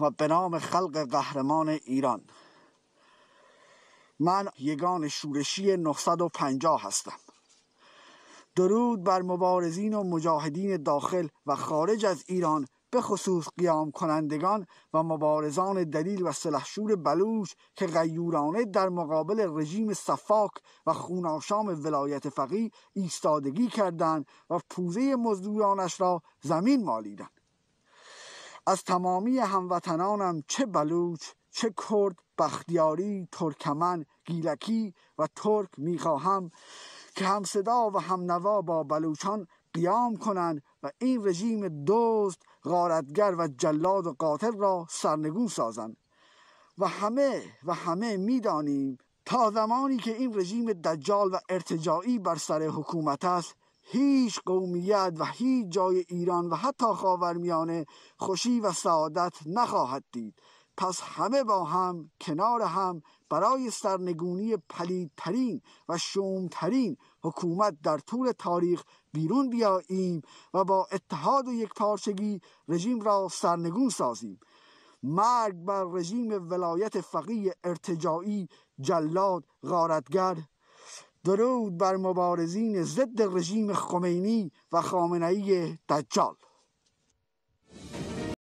و به نام خلق قهرمان ایران من یگان شورشی 950 هستم درود بر مبارزین و مجاهدین داخل و خارج از ایران به خصوص قیام کنندگان و مبارزان دلیل و سلحشور بلوش که غیورانه در مقابل رژیم صفاک و خوناشام ولایت فقی ایستادگی کردند و پوزه مزدورانش را زمین مالیدند از تمامی هموطنانم چه بلوچ چه کرد بختیاری ترکمن گیلکی و ترک میخواهم که هم و هم نوا با بلوچان قیام کنند و این رژیم دوست، غارتگر و جلاد و قاتل را سرنگون سازند و همه و همه میدانیم تا زمانی که این رژیم دجال و ارتجاعی بر سر حکومت است هیچ قومیت و هیچ جای ایران و حتی خاورمیانه خوشی و سعادت نخواهد دید پس همه با هم کنار هم برای سرنگونی پلیدترین و شومترین حکومت در طول تاریخ بیرون بیاییم و با اتحاد و یکپارچگی رژیم را سرنگون سازیم مرگ بر رژیم ولایت فقیه ارتجاعی جلاد غارتگر درود بر مبارزین ضد رژیم خمینی و خامنه دجال